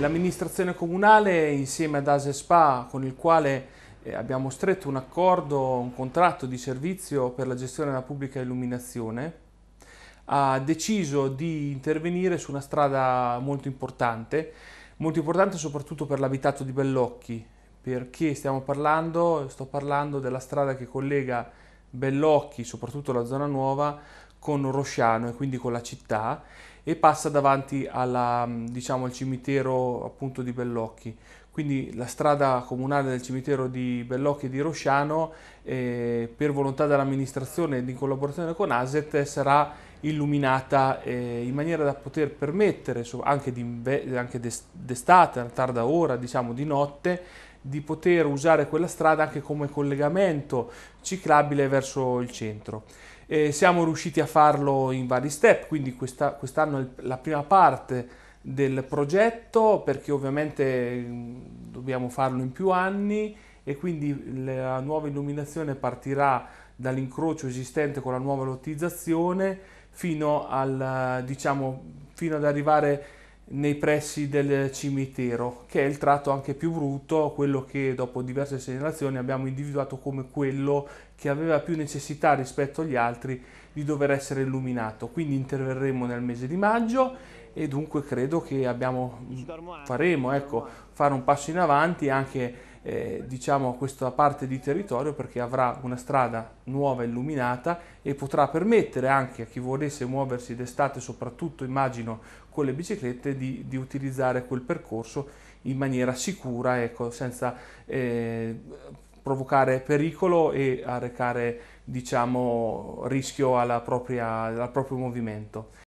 L'amministrazione comunale insieme ad ASE SPA con il quale eh, abbiamo stretto un accordo, un contratto di servizio per la gestione della pubblica illuminazione ha deciso di intervenire su una strada molto importante, molto importante soprattutto per l'abitato di Bellocchi perché stiamo parlando, sto parlando della strada che collega Bellocchi, soprattutto la zona nuova, con Rosciano e quindi con la città e passa davanti alla, mm, diciamo, al cimitero appunto di Bellocchi. Quindi la strada comunale del cimitero di Bellocchi e di Rosciano, eh, per volontà dell'amministrazione ed in collaborazione con ASET, sarà illuminata eh, in maniera da poter permettere anche, d'estate, a tarda ora, diciamo di notte, di poter usare quella strada anche come collegamento ciclabile verso il centro. E siamo riusciti a farlo in vari step, quindi quest'anno quest è la prima parte del progetto perché ovviamente mm, dobbiamo farlo in più anni e quindi la nuova illuminazione partirà dall'incrocio esistente con la nuova lottizzazione fino, al, diciamo, fino ad arrivare nei pressi del cimitero, che è il tratto anche più brutto, quello che dopo diverse segnalazioni abbiamo individuato come quello che aveva più necessità rispetto agli altri di dover essere illuminato. Quindi interverremo nel mese di maggio e dunque credo che abbiamo, faremo ecco, fare un passo in avanti anche eh, diciamo, questa parte di territorio perché avrà una strada nuova illuminata e potrà permettere anche a chi volesse muoversi d'estate, soprattutto immagino con le biciclette, di, di utilizzare quel percorso in maniera sicura, ecco, senza eh, provocare pericolo e arrecare diciamo, rischio alla propria, al proprio movimento.